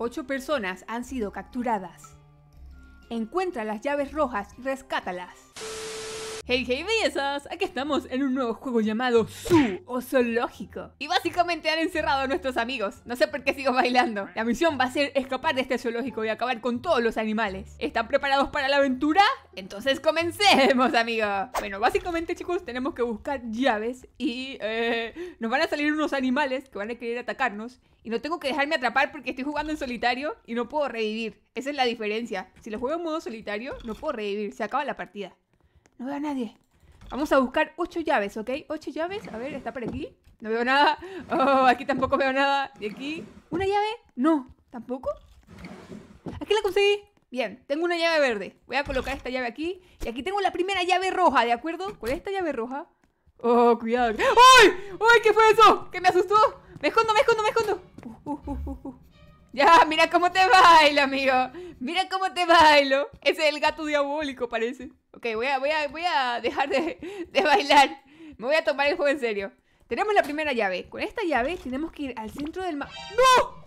Ocho personas han sido capturadas. Encuentra las llaves rojas y rescátalas. Hey, hey, bellezas, aquí estamos en un nuevo juego llamado Zoo o Zoológico. Y básicamente han encerrado a nuestros amigos, no sé por qué sigo bailando. La misión va a ser escapar de este zoológico y acabar con todos los animales. ¿Están preparados para la aventura? Entonces comencemos, amigos. Bueno, básicamente chicos, tenemos que buscar llaves y eh, nos van a salir unos animales que van a querer atacarnos. Y no tengo que dejarme atrapar porque estoy jugando en solitario y no puedo revivir. Esa es la diferencia. Si lo juego en modo solitario, no puedo revivir, se acaba la partida. No veo a nadie. Vamos a buscar ocho llaves, ¿ok? Ocho llaves. A ver, está por aquí. No veo nada. Oh, aquí tampoco veo nada. ¿Y aquí? ¿Una llave? No. ¿Tampoco? Aquí la conseguí. Bien, tengo una llave verde. Voy a colocar esta llave aquí. Y aquí tengo la primera llave roja, ¿de acuerdo? Con esta llave roja. Oh, cuidado. ¡Ay! ¡Ay! ¿Qué fue eso? ¿Qué me asustó? Me escondo, me escondo, me escondo. Uh, uh, uh, ya, mira cómo te bailo, amigo. Mira cómo te bailo. Ese es el gato diabólico, parece. Ok, voy a, voy a, voy a dejar de, bailar. Me voy a tomar el juego en serio. Tenemos la primera llave. Con esta llave tenemos que ir al centro del mar. ¡No!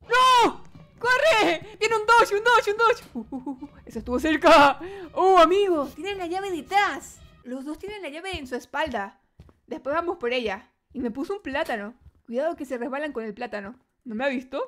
¡No! ¡Corre! ¡Tiene un dodge, un dodge, un dodge! Uh, uh, uh, ¡Eso estuvo cerca! ¡Oh, amigo! Tienen la llave detrás. Los dos tienen la llave en su espalda. Después vamos por ella. Y me puso un plátano. Cuidado que se resbalan con el plátano. ¿No me ha visto?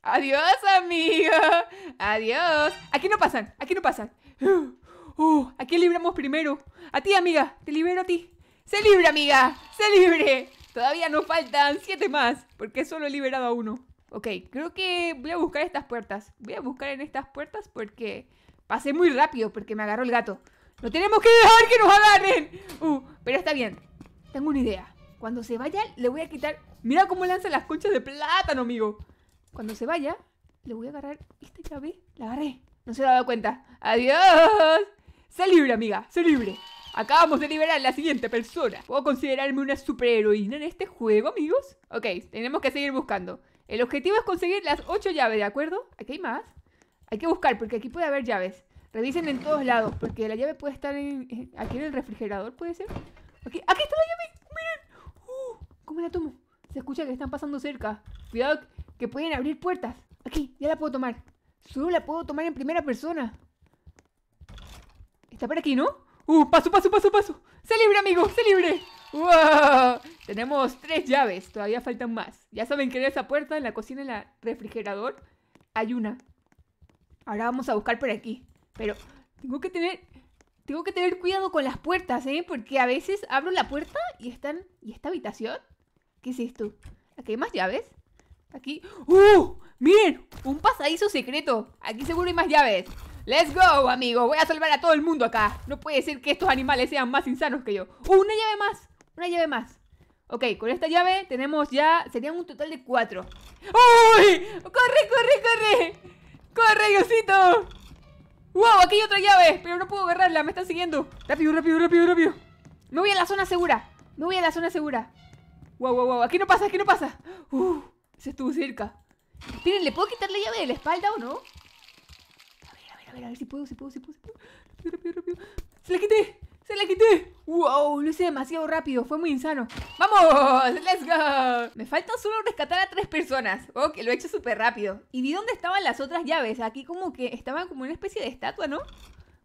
¡Adiós, amiga! ¡Adiós! Aquí no pasan, aquí no pasan. ¡Ah! ¡Uh! ¿A quién libramos primero? A ti, amiga. Te libero a ti. ¡Se libre, amiga! ¡Se libre! Todavía nos faltan siete más, porque solo he liberado a uno. Ok, creo que voy a buscar estas puertas. Voy a buscar en estas puertas porque pasé muy rápido, porque me agarró el gato. ¡No tenemos que dejar que nos agarren! Uh, pero está bien. Tengo una idea. Cuando se vaya, le voy a quitar... Mira cómo lanza las conchas de plátano, amigo. Cuando se vaya, le voy a agarrar esta llave. La agarré. No se ha dado cuenta. ¡Adiós! Se libre, amiga, se libre. Acabamos de liberar a la siguiente persona. ¿Puedo considerarme una superheroína en este juego, amigos? Ok, tenemos que seguir buscando. El objetivo es conseguir las ocho llaves, ¿de acuerdo? Aquí hay más. Hay que buscar, porque aquí puede haber llaves. Revisen en todos lados, porque la llave puede estar aquí en el refrigerador, ¿puede ser? Aquí, está la llave, miren. Uh, ¿Cómo la tomo? Se escucha que están pasando cerca. Cuidado, que pueden abrir puertas. Aquí, ya la puedo tomar. Solo la puedo tomar en primera persona. Está por aquí, ¿no? ¡Uh! ¡Paso, paso, paso, paso! ¡Se libre, amigo! ¡Se libre! ¡Wow! Tenemos tres llaves, todavía faltan más. Ya saben que en esa puerta, en la cocina, en el refrigerador, hay una. Ahora vamos a buscar por aquí. Pero tengo que tener... Tengo que tener cuidado con las puertas, ¿eh? Porque a veces abro la puerta y están... ¿Y esta habitación? ¿Qué es esto? ¿Aquí hay más llaves? aquí. ¡Uh! ¡Miren! Un pasadizo secreto. Aquí seguro hay más llaves. ¡Let's go, amigo! Voy a salvar a todo el mundo acá. No puede ser que estos animales sean más insanos que yo. ¡Uh! ¡Una llave más! ¡Una llave más! Ok, con esta llave tenemos ya... Serían un total de cuatro. ¡Uy! ¡Corre, corre, corre! ¡Corre, Diosito! ¡Wow! Aquí hay otra llave, pero no puedo agarrarla, me están siguiendo. Rápido, rápido, rápido, rápido. Me voy a la zona segura. Me voy a la zona segura. ¡Wow, wow, wow! Aquí no pasa, aquí no pasa. ¡Uh! Se estuvo cerca. Esperen, ¿le puedo quitar la llave de la espalda o no? A ver, a ver, a ver, a ver si puedo, si puedo, si puedo. Rápido, rápido, ¡Se la quité! ¡Se la quité! ¡Wow! Lo hice demasiado rápido. Fue muy insano. ¡Vamos! ¡Let's go! Me falta solo rescatar a tres personas. Oh, que lo he hecho súper rápido. Y vi dónde estaban las otras llaves. Aquí como que estaban como una especie de estatua, ¿no?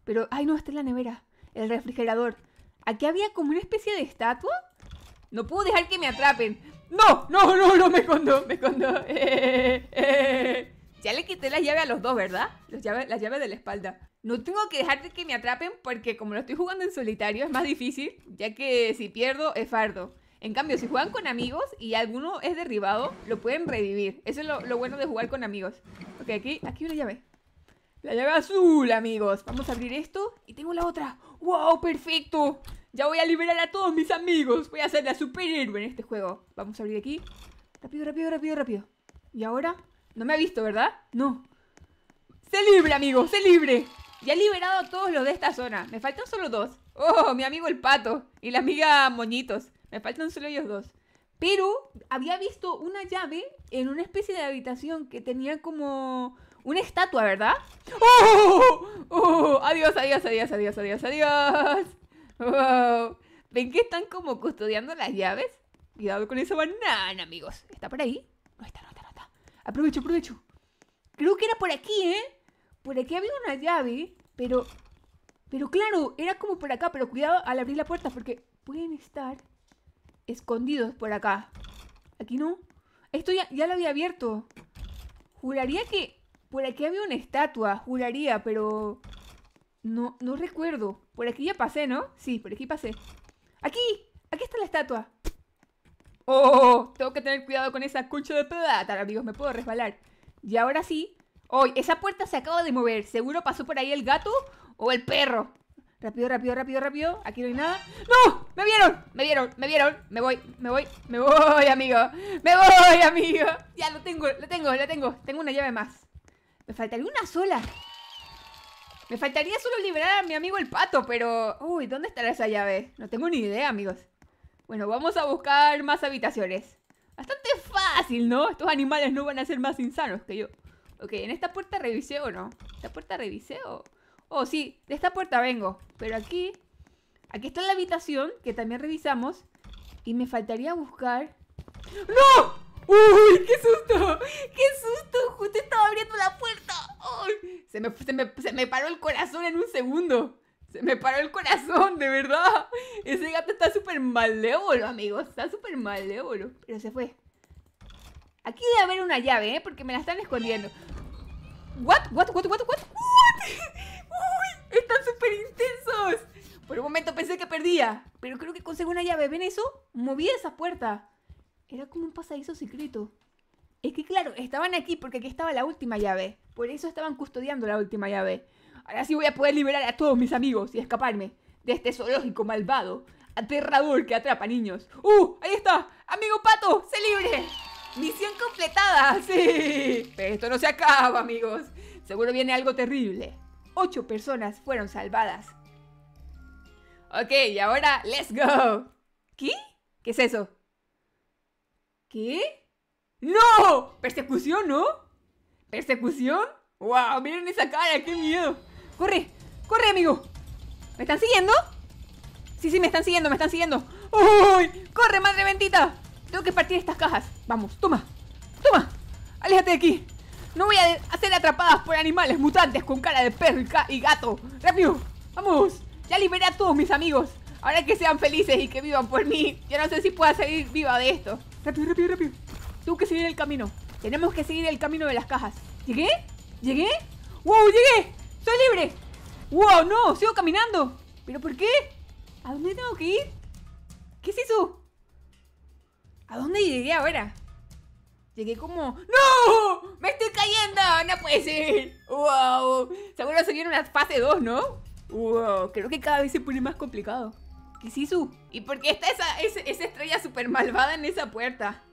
Pero... ¡Ay, no! Está en la nevera. El refrigerador. Aquí había como una especie de estatua. No puedo dejar que me atrapen. ¡No! ¡No, no, no! Me escondo, me escondo. Eh, eh, eh. Ya le quité la llave a los dos, ¿verdad? Las llaves, las llaves de la espalda. No tengo que dejar de que me atrapen porque como lo estoy jugando en solitario es más difícil, ya que si pierdo es fardo. En cambio, si juegan con amigos y alguno es derribado, lo pueden revivir. Eso es lo, lo bueno de jugar con amigos. Ok, aquí, aquí una llave. La llave azul, amigos. Vamos a abrir esto y tengo la otra. ¡Wow! ¡Perfecto! Ya voy a liberar a todos mis amigos. Voy a ser la superhéroe en este juego. Vamos a abrir aquí. Rápido, rápido, rápido, rápido. ¿Y ahora? No me ha visto, ¿verdad? No. ¡Se libre, amigo! ¡Se libre! Ya he liberado a todos los de esta zona. Me faltan solo dos. Oh, mi amigo el pato. Y la amiga Moñitos. Me faltan solo ellos dos. Pero había visto una llave en una especie de habitación que tenía como una estatua, ¿verdad? ¡Oh! ¡Oh! Adiós, adiós, adiós, adiós, adiós, adiós. ¿Ven que están como custodiando las llaves? Cuidado con esa banana, amigos. ¿Está por ahí? No está, no está, no está. Aprovecho, aprovecho. Creo que era por aquí, ¿eh? Por aquí había una llave, pero... Pero claro, era como por acá, pero cuidado al abrir la puerta porque pueden estar escondidos por acá. Aquí no. Esto ya, ya lo había abierto. Juraría que por aquí había una estatua, juraría, pero... No, no recuerdo. Por aquí ya pasé, ¿no? Sí, por aquí pasé. ¡Aquí! ¡Aquí está la estatua! ¡Oh! oh, oh! Tengo que tener cuidado con esa cucha de plata, amigos. Me puedo resbalar. Y ahora sí. ¡Oh! Esa puerta se acaba de mover. Seguro pasó por ahí el gato o el perro. Rápido, rápido, rápido, rápido. Aquí no hay nada. ¡No! ¡Me vieron! ¡Me vieron! ¡Me vieron! ¡Me voy! ¡Me voy! ¡Me voy, amigo! ¡Me voy, amigo! Ya lo tengo, lo tengo, lo tengo. Tengo una llave más. Me falta alguna sola. Me faltaría solo liberar a mi amigo el pato, pero... Uy, ¿dónde estará esa llave? No tengo ni idea, amigos. Bueno, vamos a buscar más habitaciones. Bastante fácil, ¿no? Estos animales no van a ser más insanos que yo. Ok, ¿en esta puerta revisé o no? ¿Esta puerta revisé o...? Oh, sí, de esta puerta vengo. Pero aquí... Aquí está la habitación, que también revisamos. Y me faltaría buscar... ¡No! ¡Uy! ¡Qué susto! ¡Qué susto! Justo estaba abriendo la puerta. Se me, se, me, paró el corazón en un segundo. Se me paró el corazón, de verdad. Ese gato está súper malévolo, amigos. Está súper malévolo. Pero se fue. Aquí debe haber una llave, ¿eh? Porque me la están escondiendo. ¿What? ¿What? ¿What? ¿What? ¿What? ¡Uy! ¡Están súper intensos! Por un momento pensé que perdía. Pero creo que conseguí una llave. ¿Ven eso? Moví esa puerta. Era como un pasadizo secreto. Es que claro, estaban aquí porque aquí estaba la última llave. Por eso estaban custodiando la última llave. Ahora sí voy a poder liberar a todos mis amigos y escaparme de este zoológico malvado, aterrador que atrapa niños. ¡Uh! ¡Ahí está! ¡Amigo Pato! ¡Se libre! ¡Misión completada! ¡Sí! Pero esto no se acaba, amigos. Seguro viene algo terrible. Ocho personas fueron salvadas. Ok, y ahora, let's go. ¿Qué? ¿Qué es eso? ¿Qué? ¡No! ¿Persecución, no? ¿Persecución? ¡Wow! ¡Miren esa cara! ¡Qué miedo! ¡Corre! ¡Corre, amigo! ¿Me están siguiendo? Sí, sí, me están siguiendo, me están siguiendo. ¡Uy! ¡Corre, madre bendita! Tengo que partir estas cajas. Vamos, toma. ¡Toma! ¡Aléjate de aquí! No voy a ser atrapadas por animales mutantes con cara de perro y, gato. ¡Rápido! ¡Vamos! Ya liberé a todos mis amigos. Ahora que sean felices y que vivan por mí. Yo no sé si pueda salir viva de esto. ¡Rápido, rápido, rápido! Tengo que seguir el camino. Tenemos que seguir el camino de las cajas. ¿Llegué? ¿Llegué? ¡Wow! ¡Llegué! ¡Soy libre! ¡Wow! ¡No! ¡Sigo caminando! ¿Pero por qué? ¿A dónde tengo que ir? ¿Qué es eso? ¿A dónde llegué ahora? Llegué como... ¡No! ¡Me estoy cayendo! ¡No puede ser! ¡Wow! Seguro se viene una fase 2, ¿no? ¡Wow! Creo que cada vez se pone más complicado. ¿Qué es eso? ¿Y por qué está esa, esa, estrella súper malvada en esa puerta?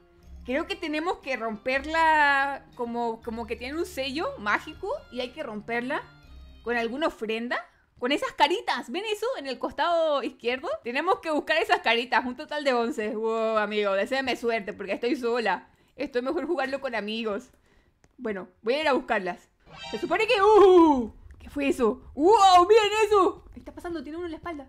creo que tenemos que romperla como, como que tiene un sello mágico y hay que romperla con alguna ofrenda. Con esas caritas, ¿ven eso? En el costado izquierdo. Tenemos que buscar esas caritas, un total de 11. Wow, amigo, deséame suerte porque estoy sola. Esto es mejor jugarlo con amigos. Bueno, voy a ir a buscarlas. Se supone que... ¡Uh! ¿Qué fue eso? ¡Wow! ¡Miren eso! ¿Qué está pasando? Tiene uno en la espalda.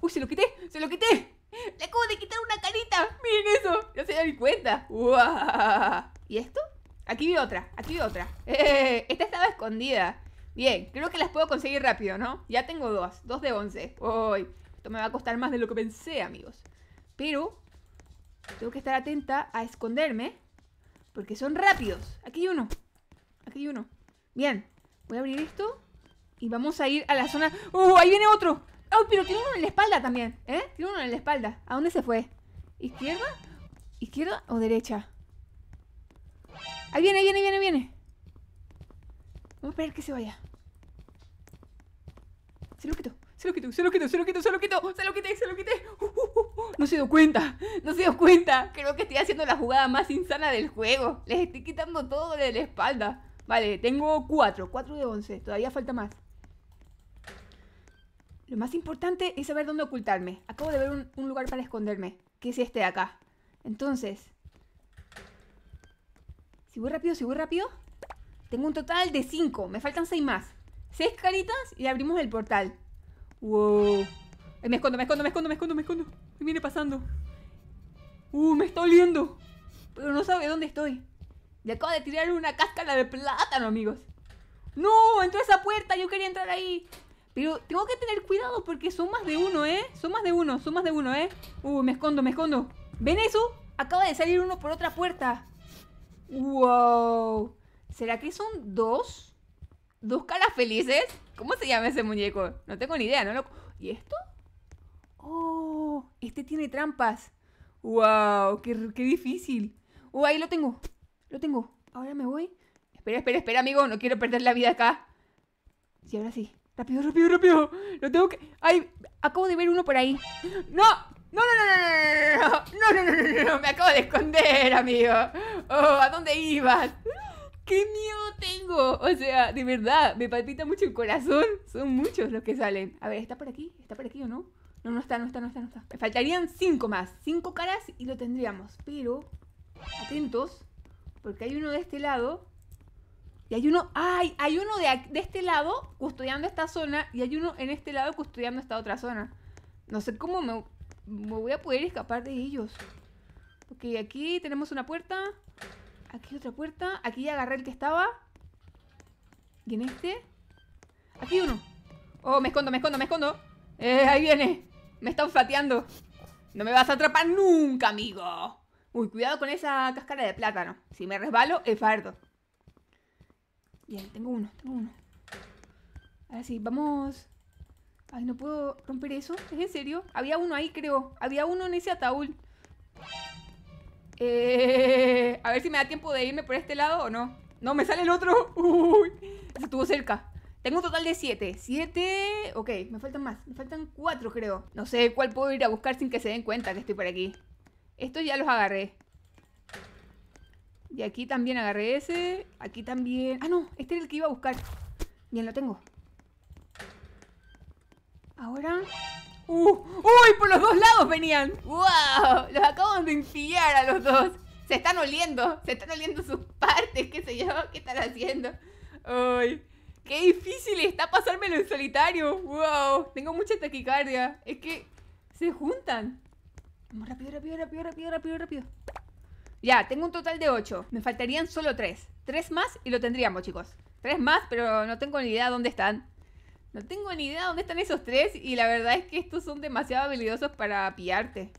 ¡Uy, se lo quité! ¡Se lo quité! Le acabo de quitar una carita. Miren eso. Ya se da cuenta. ¿Y esto? Aquí vi otra. Aquí vi otra. esta estaba escondida. Bien, creo que las puedo conseguir rápido, ¿no? Ya tengo dos. Dos de once. Uy, esto me va a costar más de lo que pensé, amigos. Pero tengo que estar atenta a esconderme. Porque son rápidos. Aquí hay uno. Aquí hay uno. Bien. Voy a abrir esto. Y vamos a ir a la zona... ¡Uh! ¡Ahí viene otro! ¡Ay, oh, pero tiene uno en la espalda también! ¿Eh? Tiene uno en la espalda. ¿A dónde se fue? ¿Izquierda? ¿Izquierda o derecha? Ahí viene, ahí viene, viene, viene. Vamos a esperar que se vaya. Se lo quito, se lo quito, se lo quito, se lo quito, se lo quito, se lo quité, se lo quité. Uh, uh, uh, no se dio cuenta, no se dio cuenta. Creo que estoy haciendo la jugada más insana del juego. Les estoy quitando todo de la espalda. Vale, tengo cuatro Cuatro de once Todavía falta más. Lo más importante es saber dónde ocultarme. Acabo de ver un, lugar para esconderme, que es este de acá. Entonces, si voy rápido, si voy rápido, tengo un total de cinco. Me faltan seis más. Seis caritas y abrimos el portal. Wow. me escondo, me escondo, me escondo, me escondo, me escondo. Me viene pasando. Uh, me está oliendo. Pero no sabe dónde estoy. Le acabo de tirar una cáscara de plátano, amigos. No, entró esa puerta. Yo quería entrar ahí tengo que tener cuidado porque son más de uno, ¿eh? Son más de uno, son más de uno, ¿eh? Uh, me escondo, me escondo. ¿Ven eso? Acaba de salir uno por otra puerta. ¡Wow! ¿Será que son dos? ¿Dos caras felices? ¿Cómo se llama ese muñeco? No tengo ni idea, ¿no? Lo... ¿Y esto? ¡Oh! Este tiene trampas. ¡Wow! ¡Qué, difícil! Uh, ahí lo tengo! Lo tengo. Ahora me voy. Espera, espera, espera, amigo. No quiero perder la vida acá. sí, ahora sí. Rápido, rápido, rápido. Lo tengo que. ¡Ay! Acabo de ver uno por ahí. ¡No! ¡No, no, no, no, no, no! ¡No, no, no, no, no! Me acabo de esconder, amigo. Oh, ¿a dónde ibas? ¡Qué miedo tengo! O sea, de verdad, me palpita mucho el corazón. Son muchos los que salen. A ver, ¿está por aquí? ¿Está por aquí o no? No, no está, no está, no está, no está. Me faltarían cinco más. Cinco caras y lo tendríamos. Pero, atentos, porque hay uno de este lado y hay uno, ay, hay uno de, este lado custodiando esta zona y hay uno en este lado custodiando esta otra zona. No sé cómo me, voy a poder escapar de ellos. Ok, aquí tenemos una puerta. Aquí otra puerta. Aquí agarré el que estaba. ¿Y en este? Aquí uno. Oh, me escondo, me escondo, me escondo. Eh, ahí viene. Me están flateando. No me vas a atrapar nunca, amigo. Uy, cuidado con esa cáscara de plátano. Si me resbalo, es fardo. Bien, tengo uno, tengo uno. Ahora sí, vamos. Ay, no puedo romper eso. ¿Es en serio? Había uno ahí, creo. Había uno en ese ataúd. Eh, a ver si me da tiempo de irme por este lado o no. No, me sale el otro. Uy, se estuvo cerca. Tengo un total de siete. Siete... Ok, me faltan más. Me faltan cuatro, creo. No sé cuál puedo ir a buscar sin que se den cuenta que estoy por aquí. Estos ya los agarré. Y aquí también agarré ese. Aquí también. Ah, no, este era el que iba a buscar. Bien, lo tengo. Ahora. uy uh, ¡Uy! Por los dos lados venían. ¡Wow! Los acabo de enfiar a los dos. Se están oliendo. Se están oliendo sus partes. ¿Qué sé yo? ¿Qué están haciendo? ¡Uy! ¡Qué difícil está pasármelo en solitario! ¡Wow! Tengo mucha taquicardia. Es que se juntan. Vamos rápido, rápido, rápido, rápido, rápido, rápido. Ya, tengo un total de 8. Me faltarían solo 3. 3 más y lo tendríamos, chicos. 3 más, pero no tengo ni idea dónde están. No tengo ni idea dónde están esos 3 y la verdad es que estos son demasiado habilidosos para pillarte.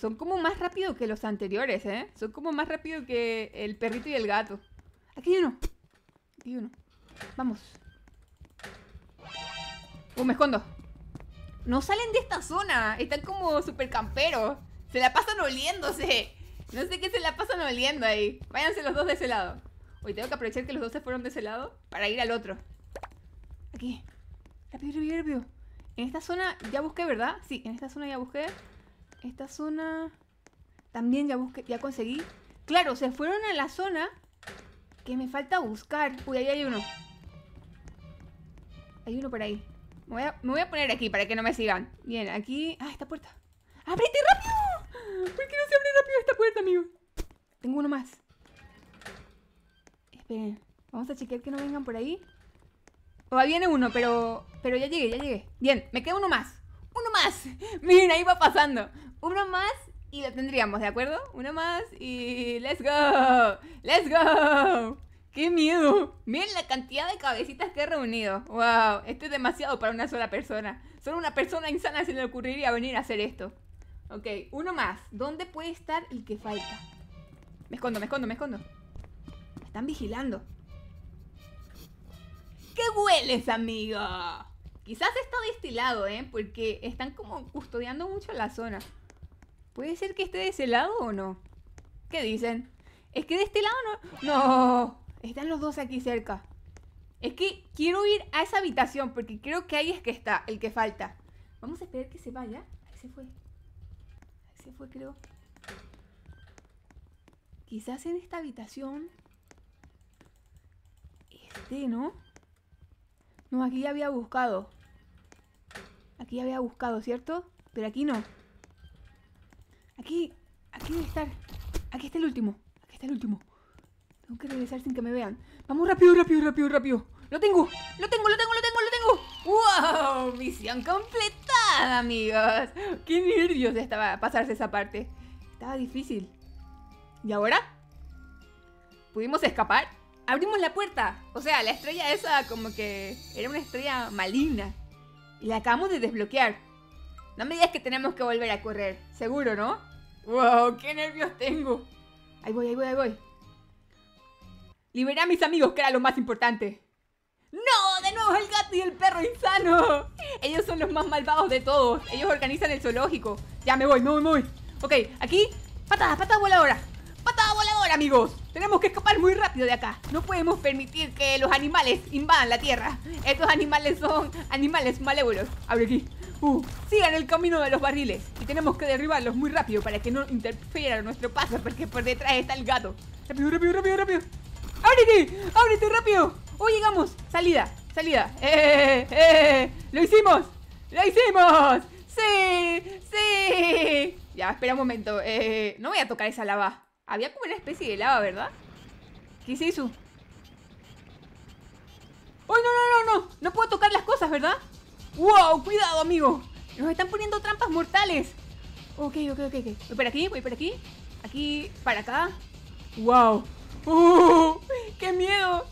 Son como más rápido que los anteriores, ¿eh? Son como más rápido que el perrito y el gato. Aquí hay uno. Aquí hay uno. Vamos. Uh, me escondo. No salen de esta zona. Están como super camperos. Se la pasan oliéndose. No sé qué se la pasan oliendo ahí. Váyanse los dos de ese lado. Hoy tengo que aprovechar que los dos se fueron de ese lado para ir al otro. Aquí. Rápido, rápido, rápido. En esta zona ya busqué, ¿verdad? Sí, en esta zona ya busqué. Esta zona... También ya busqué, ya conseguí. Claro, se fueron a la zona que me falta buscar. Uy, ahí hay uno. Hay uno por ahí. Me voy, a, me voy a poner aquí para que no me sigan. Bien, aquí... Ah, esta puerta. ¡Ábrete rápido! ¿Por qué no se abre rápido esta puerta? Vamos a chequear que no vengan por ahí. Ahí viene uno, pero, pero ya llegué, ya llegué. Bien, me queda uno más. ¡Uno más! Miren, ahí va pasando. Uno más y lo tendríamos, ¿de acuerdo? Uno más y... ¡Let's go! ¡Let's go! ¡Qué miedo! Miren la cantidad de cabecitas que he reunido. ¡Wow! Esto es demasiado para una sola persona. Solo una persona insana se le ocurriría venir a hacer esto. Ok, uno más. ¿Dónde puede estar el que falta? Me escondo, me escondo, me escondo. Me están vigilando. ¿Qué hueles, amiga. Quizás está destilado, ¿eh? Porque están como custodiando mucho la zona. ¿Puede ser que esté de ese lado o no? ¿Qué dicen? ¿Es que de este lado no...? ¡No! Están los dos aquí cerca. Es que quiero ir a esa habitación porque creo que ahí es que está, el que falta. Vamos a esperar que se vaya. Ahí se fue. Ahí se fue, creo. Quizás en esta habitación... Este, ¿no? No, aquí ya había buscado. Aquí ya había buscado, ¿cierto? Pero aquí no. Aquí, aquí debe estar. Aquí está el último. Aquí está el último. Tengo que regresar sin que me vean. Vamos rápido, rápido, rápido, rápido. ¡Lo tengo! ¡Lo tengo, lo tengo, lo tengo, lo tengo! ¡Wow! Misión completada, amigos. ¡Qué nervios estaba pasarse esa parte! Estaba difícil. ¿Y ahora? ¿Pudimos escapar? abrimos la puerta. O sea, la estrella esa como que era una estrella maligna. Y la acabamos de desbloquear. No me digas que tenemos que volver a correr. Seguro, ¿no? ¡Wow! ¡Qué nervios tengo! Ahí voy, ahí voy, ahí voy. Liberé a mis amigos, que era lo más importante. ¡No! ¡De nuevo el gato y el perro insano! Ellos son los más malvados de todos. Ellos organizan el zoológico. Ya me voy, me voy, me voy. Ok, aquí. Patada, patada ahora. Patada Hola amigos! Tenemos que escapar muy rápido de acá. No podemos permitir que los animales invadan la tierra. Estos animales son animales malévolos. Abre aquí. Uh, sigan el camino de los barriles. Y tenemos que derribarlos muy rápido para que no interfieran nuestro paso, porque por detrás está el gato. Rápido, rápido, rápido, rápido. ¡Ábrete! ¡Ábrete rápido! ¡Oh, llegamos! ¡Salida! ¡Salida! Eh eh, eh, ¡Eh! ¡Eh! ¡Lo hicimos! ¡Lo hicimos! ¡Sí! ¡Sí! Ya, espera un momento. no voy a tocar esa lava. Había como una especie de lava, ¿verdad? ¿Qué es eso? ¡Oh, no, no, no, no! No puedo tocar las cosas, ¿verdad? ¡Wow! ¡Cuidado, amigo! ¡Nos están poniendo trampas mortales! Ok, ok, ok, ok. Voy por aquí, voy por aquí. Aquí, para acá. ¡Wow! ¡Uh! ¡Qué miedo!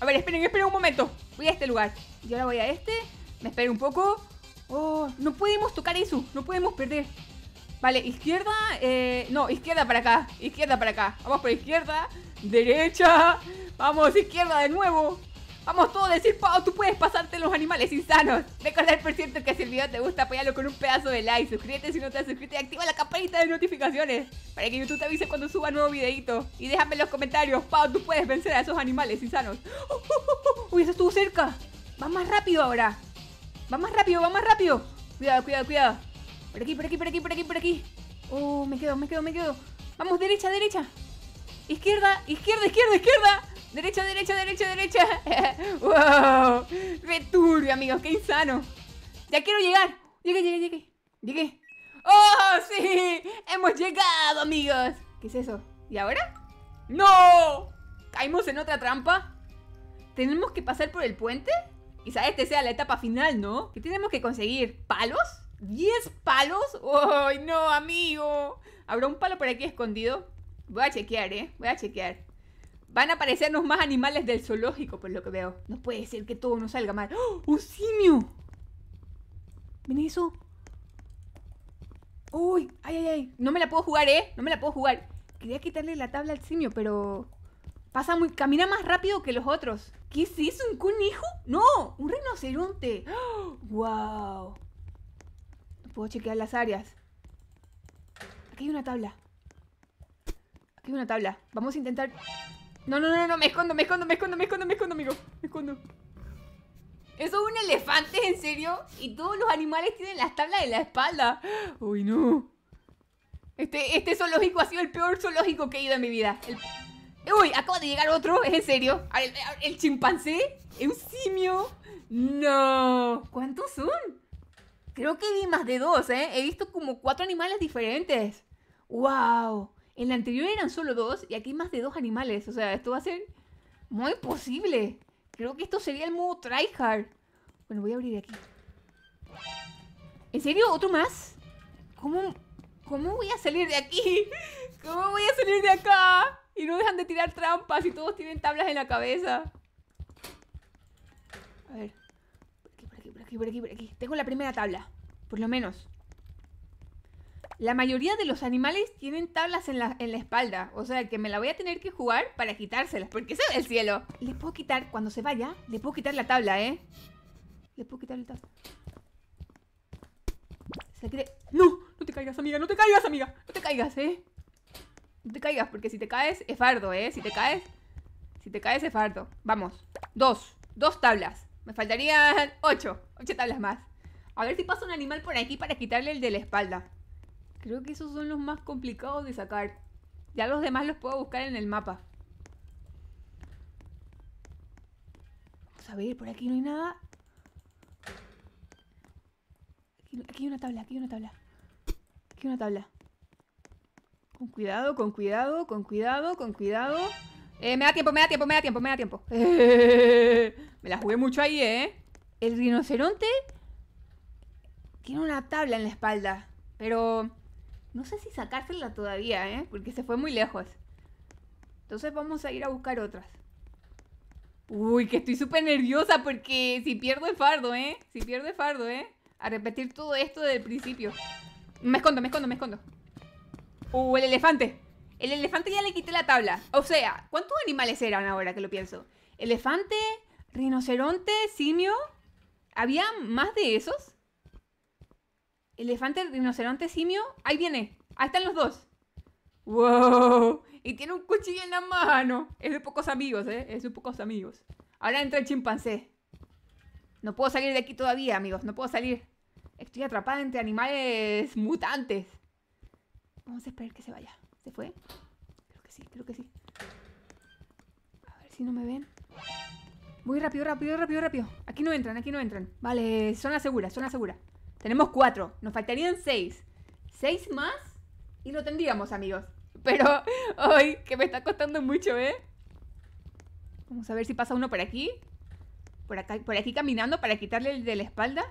A ver, esperen, esperen un momento. Voy a este lugar. Yo ahora voy a este. Me espero un poco. ¡Oh! No podemos tocar eso. No podemos perder. Vale, izquierda, eh, no, izquierda para acá, izquierda para acá. Vamos por izquierda, derecha, vamos, izquierda de nuevo. Vamos todos a decir, Pau, tú puedes pasarte los animales insanos. Recordar, por cierto, que si el video te gusta, apoyarlo con un pedazo de like. Suscríbete si no te has suscrito y activa la campanita de notificaciones para que YouTube te avise cuando suba nuevo videito. Y déjame en los comentarios, Pau, tú puedes vencer a esos animales insanos. Uy, eso estuvo cerca. Va más rápido ahora. Va más rápido, va más rápido. Cuidado, cuidado, cuidado. Por aquí, por aquí, por aquí, por aquí, por aquí. Oh, me quedo, me quedo, me quedo. Vamos, derecha, derecha. Izquierda, izquierda, izquierda, izquierda. Derecha, derecha, derecha, derecha. wow. Returbio, amigos, qué insano. Ya quiero llegar. Llegué, llegué, llegué. Llegué. ¡Oh, sí! ¡Hemos llegado, amigos! ¿Qué es eso? ¿Y ahora? ¡No! ¿Caímos en otra trampa? ¿Tenemos que pasar por el puente? Quizá este sea la etapa final, ¿no? ¿Qué tenemos que conseguir? ¿Palos? ¿Diez palos? ¡Ay, no, amigo! ¿Habrá un palo por aquí escondido? Voy a chequear, ¿eh? Voy a chequear. Van a aparecernos más animales del zoológico, por lo que veo. No puede ser que todo no salga mal. ¡Oh! ¡Un simio! ¿Ven eso? ¡Uy! ¡Ay, ay, ay! No me la puedo jugar, ¿eh? No me la puedo jugar. Quería quitarle la tabla al simio, pero... Pasa muy... Camina más rápido que los otros. ¿Qué es eso? ¿Un conejo? ¡No! ¡Un rinoceronte! ¡Wow! ¡Oh! Puedo chequear las áreas. Aquí hay una tabla. Aquí hay una tabla. Vamos a intentar... No, no, no, no, me escondo, me escondo, me escondo, me escondo, me escondo, amigo. Me escondo. ¿Eso es un elefante, en serio? Y todos los animales tienen las tablas de la espalda. Uy, no. Este, este zoológico ha sido el peor zoológico que he ido en mi vida. Uy, acaba de llegar otro, es en serio. ¿El, el chimpancé? ¿Es un simio? No. ¿Cuántos son? Creo que vi más de dos, ¿eh? He visto como cuatro animales diferentes. ¡Wow! En la anterior eran solo dos y aquí hay más de dos animales. O sea, esto va a ser muy posible. Creo que esto sería el modo tryhard. Bueno, voy a abrir aquí. ¿En serio? ¿Otro más? ¿Cómo, ¿Cómo voy a salir de aquí? ¿Cómo voy a salir de acá? Y no dejan de tirar trampas y todos tienen tablas en la cabeza. A ver aquí, aquí, aquí. Tengo la primera tabla, por lo menos. La mayoría de los animales tienen tablas en la, espalda, o sea que me la voy a tener que jugar para quitárselas, porque eso es el cielo. Le puedo quitar, cuando se vaya, le puedo quitar la tabla, ¿eh? Le puedo quitar la tabla. Se ¡No! No te caigas, amiga, no te caigas, amiga. No te caigas, ¿eh? No te caigas, porque si te caes es fardo, ¿eh? Si te caes... Si te caes es fardo. Vamos. Dos. Dos tablas. Me faltarían 8. 8 tablas más. A ver si pasa un animal por aquí para quitarle el de la espalda. Creo que esos son los más complicados de sacar. Ya los demás los puedo buscar en el mapa. Vamos a ver, por aquí no hay nada. Aquí, aquí hay una tabla, aquí hay una tabla. Aquí hay una tabla. Con cuidado, con cuidado, con cuidado, con cuidado. Eh, me da tiempo, me da tiempo, me da tiempo, me da tiempo. me la jugué mucho ahí, ¿eh? El rinoceronte tiene una tabla en la espalda, pero no sé si sacársela todavía, ¿eh? Porque se fue muy lejos. Entonces vamos a ir a buscar otras. Uy, que estoy súper nerviosa porque si pierdo el fardo, ¿eh? Si pierdo el fardo, ¿eh? A repetir todo esto desde el principio. Me escondo, me escondo, me escondo. Uh, el elefante. El elefante ya le quité la tabla. O sea, ¿cuántos animales eran ahora que lo pienso? Elefante, rinoceronte, simio. ¿Había más de esos? Elefante, rinoceronte, simio. Ahí viene. Ahí están los dos. ¡Wow! Y tiene un cuchillo en la mano. Es de pocos amigos, ¿eh? Es de pocos amigos. Ahora entra el chimpancé. No puedo salir de aquí todavía, amigos. No puedo salir. Estoy atrapada entre animales mutantes. Vamos a esperar que se vaya. ¿Se fue? Creo que sí, creo que sí. A ver si no me ven. Muy rápido, rápido, rápido, rápido. Aquí no entran, aquí no entran. Vale, zona segura, zona segura. Tenemos cuatro. Nos faltarían seis. Seis más y lo tendríamos, amigos. Pero hoy, que me está costando mucho, ¿eh? Vamos a ver si pasa uno por aquí. Por, acá, por aquí caminando para quitarle el de la espalda.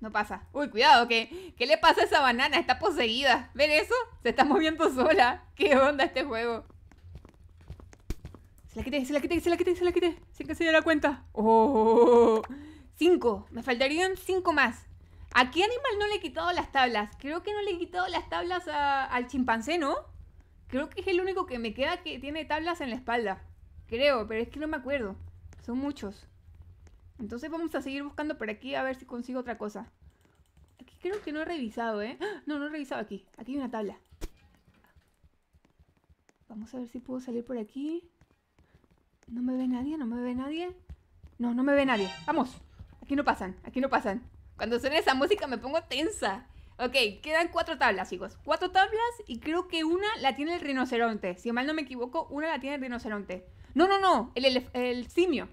No pasa. Uy, cuidado, ¿qué, le pasa a esa banana? Está poseída. ¿Ven eso? Se está moviendo sola. ¿Qué onda este juego? Se la quité, se la quité, se la quité, se la quité. Sin que se la cuenta. ¡Oh! Cinco. Me faltarían cinco más. ¿A qué animal no le he quitado las tablas? Creo que no le he quitado las tablas al chimpancé, ¿no? Creo que es el único que me queda que tiene tablas en la espalda. Creo, pero es que no me acuerdo. Son muchos. Entonces vamos a seguir buscando por aquí a ver si consigo otra cosa. Aquí creo que no he revisado, ¿eh? ¡Ah! No, no he revisado aquí. Aquí hay una tabla. Vamos a ver si puedo salir por aquí. No me ve nadie, no me ve nadie. No, no me ve nadie. Vamos. Aquí no pasan, aquí no pasan. Cuando suena esa música me pongo tensa. Ok, quedan cuatro tablas, chicos. Cuatro tablas y creo que una la tiene el rinoceronte. Si mal no me equivoco, una la tiene el rinoceronte. No, no, no, el, el, el simio.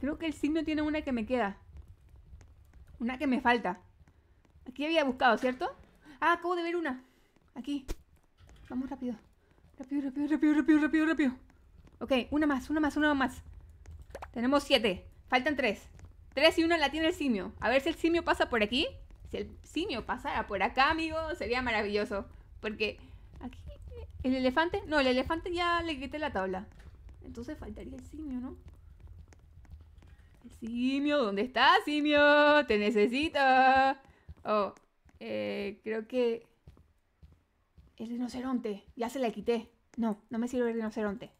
Creo que el simio tiene una que me queda. Una que me falta. Aquí había buscado, ¿cierto? Ah, acabo de ver una. Aquí. Vamos rápido. Rápido, rápido, rápido, rápido, rápido, rápido. Ok, una más, una más, una más. Tenemos siete. Faltan tres. Tres y una la tiene el simio. A ver si el simio pasa por aquí. Si el simio pasara por acá, amigo, sería maravilloso. Porque aquí el elefante... No, el elefante ya le quité la tabla. Entonces faltaría el simio, ¿no? Simio, ¿dónde estás, Simio? Te necesito. Oh, eh, creo que... El rinoceronte. Ya se la quité. No, no me sirve el rinoceronte.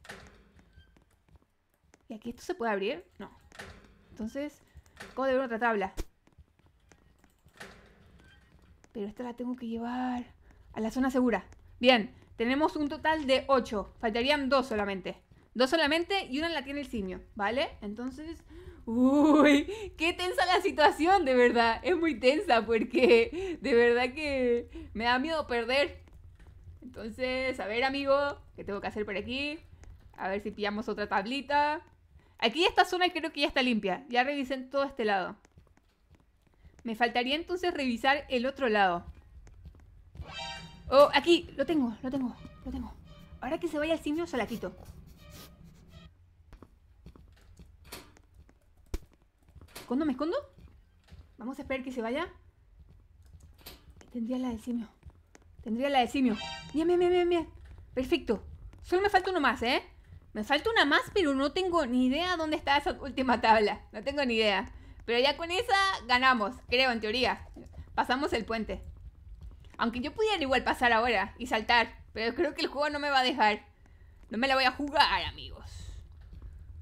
¿Y aquí esto se puede abrir? No. Entonces, ¿cómo de otra tabla. Pero esta la tengo que llevar a la zona segura. Bien, tenemos un total de 8. Faltarían dos solamente. Dos solamente y una la tiene el simio, ¿vale? Entonces, Uy, qué tensa la situación, de verdad. Es muy tensa porque de verdad que me da miedo perder. Entonces, a ver, amigo, ¿qué tengo que hacer por aquí? A ver si pillamos otra tablita. Aquí esta zona creo que ya está limpia. Ya revisé en todo este lado. Me faltaría entonces revisar el otro lado. Oh, aquí, lo tengo, lo tengo, lo tengo. Ahora que se vaya el simio, se la quito. escondo? ¿Me escondo? Vamos a esperar que se vaya. Tendría la de simio. Tendría la de simio. Mira, mira, mira, mira. Perfecto. Solo me falta uno más, ¿eh? Me falta una más, pero no tengo ni idea dónde está esa última tabla. No tengo ni idea. Pero ya con esa ganamos, creo, en teoría. Pasamos el puente. Aunque yo pudiera igual pasar ahora y saltar. Pero creo que el juego no me va a dejar. No me la voy a jugar, amigos.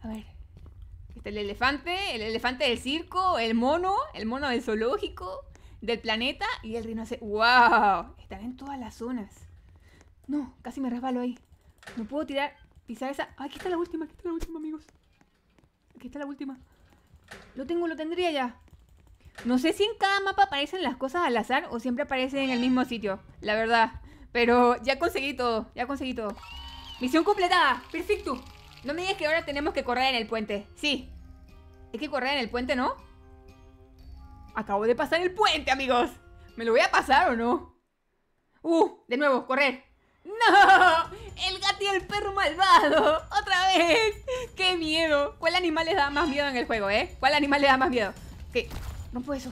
A ver. Este, el elefante, el elefante del circo, el mono, el mono del zoológico, del planeta y el rinoceronte. ¡Wow! Están en todas las zonas. No, casi me resbalo ahí. No puedo tirar, pisar esa... ¡Ah, aquí está la última, aquí está la última, amigos. Aquí está la última. Lo tengo, lo tendría ya. No sé si en cada mapa aparecen las cosas al azar o siempre aparecen en el mismo sitio, la verdad. Pero ya conseguí todo, ya conseguí todo. Misión completada, perfecto. No me digas que ahora tenemos que correr en el puente. Sí, hay que correr en el puente, ¿no? Acabo de pasar el puente, amigos. ¿Me lo voy a pasar o no? ¡Uh! De nuevo, correr. ¡No! ¡El gato y el perro malvado! ¡Otra vez! ¡Qué miedo! ¿Cuál animal les da más miedo en el juego, eh? ¿Cuál animal le da más miedo? No puedo eso.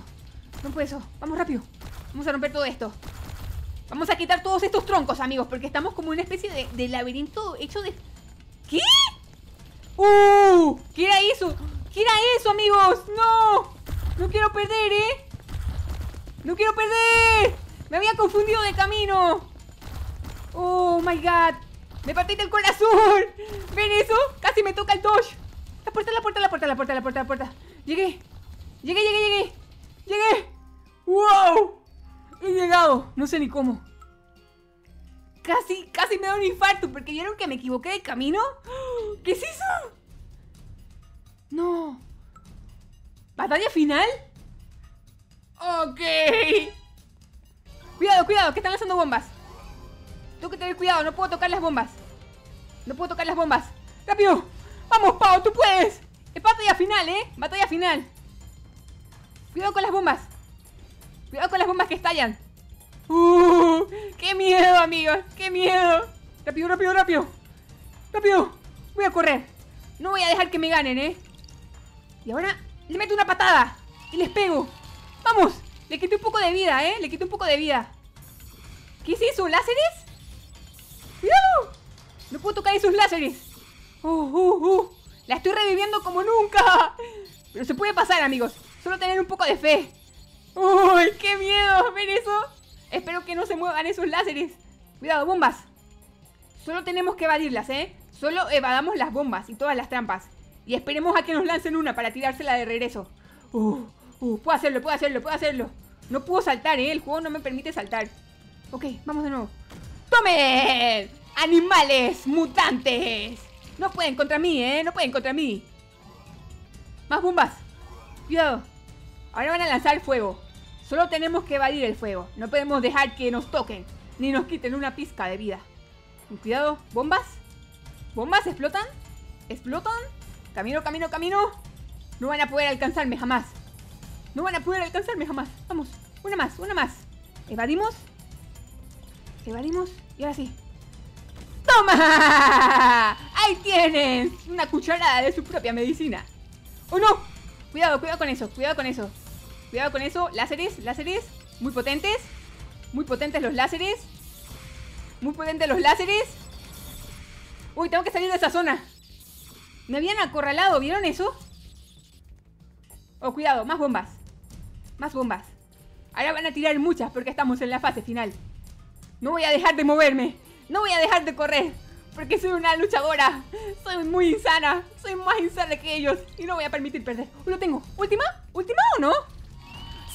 no puedo eso. Vamos rápido. Vamos a romper todo esto. Vamos a quitar todos estos troncos, amigos, porque estamos como una especie de, laberinto hecho de... ¿Qué? ¡Uh! ¿Qué era eso? era eso, amigos! ¡No! ¡No quiero perder, eh! ¡No quiero perder! ¡Me había confundido de camino! ¡Oh, my God! ¡Me partí del corazón! ¿Ven eso? ¡Casi me toca el Tosh! ¡La puerta, la puerta, la puerta, la puerta, la puerta, la puerta! ¡Llegué! ¡Llegué, llegué, llegué! ¡Llegué! ¡Wow! He llegado, no sé ni cómo Casi, casi me da un infarto Porque vieron que me equivoqué de camino ¿Qué es eso? ¡No! ¿Batalla final? ¡Ok! Cuidado, cuidado, que están lanzando bombas Tengo que tener cuidado, no puedo tocar las bombas No puedo tocar las bombas ¡Rápido! ¡Vamos, Pau, tú puedes! Es batalla final, ¿eh? Batalla final Cuidado con las bombas Cuidado con las bombas que estallan uh, ¡Qué miedo, amigos! ¡Qué miedo! ¡Rápido, rápido, rápido! ¡Rápido! Voy a correr No voy a dejar que me ganen, ¿eh? Y ahora le meto una patada. Y les pego. ¡Vamos! Le quité un poco de vida, ¿eh? Le quité un poco de vida. ¿Qué es eso? ¿Láseres? No puedo tocar esos láseres. Uh, uh, ¡Uh, La estoy reviviendo como nunca. Pero se puede pasar, amigos. Solo tener un poco de fe. ¡Uy, qué miedo! ¿Ven eso? Espero que no se muevan esos láseres. Cuidado, bombas. Solo tenemos que evadirlas, ¿eh? Solo evadamos las bombas y todas las trampas. Y esperemos a que nos lancen una para tirársela de regreso. Uh, uh, puedo hacerlo, puedo hacerlo, puedo hacerlo. No puedo saltar, ¿eh? El juego no me permite saltar. Ok, vamos de nuevo. ¡Tomen! ¡Animales mutantes! No pueden contra mí, ¿eh? No pueden contra mí. Más bombas. Cuidado. Ahora van a lanzar fuego. Solo tenemos que evadir el fuego. No podemos dejar que nos toquen. Ni nos quiten una pizca de vida. Cuidado. ¿Bombas? ¿Bombas explotan? ¿Explotan? Camino, camino, camino. No van a poder alcanzarme jamás. No van a poder alcanzarme jamás. Vamos. Una más, una más. Evadimos. Evadimos. Y ahora sí. ¡Toma! ¡Ahí tienen Una cucharada de su propia medicina. ¡Oh, no! Cuidado, cuidado con eso. Cuidado con eso. Cuidado con eso. Láseres, láseres. Muy potentes. Muy potentes los láseres. Muy potentes los láseres. Uy, tengo que salir de esa zona. Me habían acorralado, ¿vieron eso? Oh, cuidado, más bombas. Más bombas. Ahora van a tirar muchas porque estamos en la fase final. No voy a dejar de moverme. No voy a dejar de correr. Porque soy una luchadora. Soy muy insana. Soy más insana que ellos. Y no voy a permitir perder. Lo tengo. ¿Última? ¿Última o no?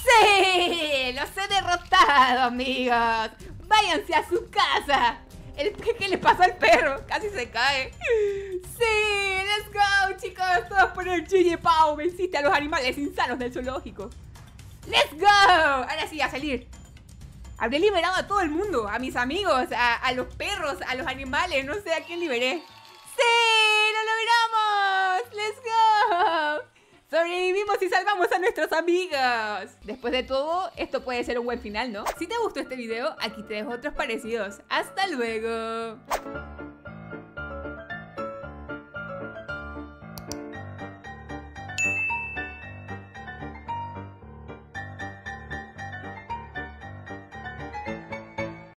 ¡Sí! ¡Los he derrotado, amigos! ¡Váyanse a su casa! ¿Qué le pasa al perro? Casi se cae. Sí, let's go, chicos. Todos por el chile, Pau. Venciste a los animales insanos del zoológico. Let's go. Ahora sí, a salir. Habré liberado a todo el mundo. A mis amigos, a, los perros, a los animales. No sé a quién liberé. Sí, lo logramos. Let's go. Sobrevivimos y salvamos a nuestros amigos. Después de todo, esto puede ser un buen final, ¿no? Si te gustó este video, aquí te dejo otros parecidos. ¡Hasta luego!